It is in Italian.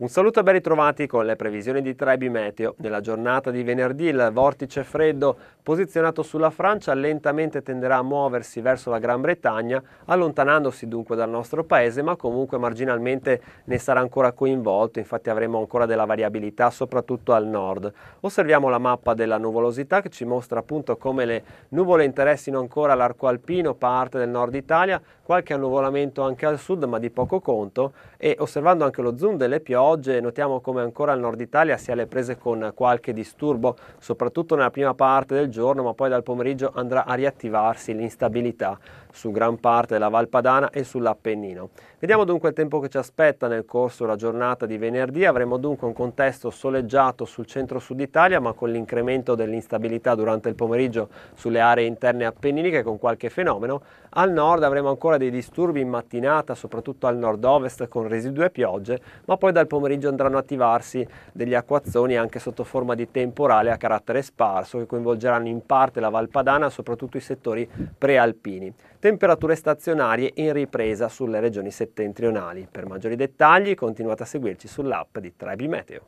Un saluto e ben ritrovati con le previsioni di Trebi Meteo. Nella giornata di venerdì il vortice freddo Posizionato sulla Francia, lentamente tenderà a muoversi verso la Gran Bretagna, allontanandosi dunque dal nostro paese, ma comunque marginalmente ne sarà ancora coinvolto, infatti avremo ancora della variabilità soprattutto al nord. Osserviamo la mappa della nuvolosità che ci mostra appunto come le nuvole interessino ancora l'arco alpino, parte del nord Italia, qualche annuvolamento anche al sud ma di poco conto e osservando anche lo zoom delle piogge notiamo come ancora il nord Italia sia alle prese con qualche disturbo, soprattutto nella prima parte del giorno giorno, ma poi dal pomeriggio andrà a riattivarsi l'instabilità su gran parte della Valpadana e sull'Appennino. Vediamo dunque il tempo che ci aspetta nel corso della giornata di venerdì. Avremo dunque un contesto soleggiato sul centro-sud Italia, ma con l'incremento dell'instabilità durante il pomeriggio sulle aree interne appenniniche con qualche fenomeno. Al nord avremo ancora dei disturbi in mattinata, soprattutto al nord-ovest con residue piogge, ma poi dal pomeriggio andranno a attivarsi degli acquazzoni anche sotto forma di temporale a carattere sparso che coinvolgeranno toccheranno in parte la Valpadana, soprattutto i settori prealpini. Temperature stazionarie in ripresa sulle regioni settentrionali. Per maggiori dettagli continuate a seguirci sull'app di Trebi Meteo.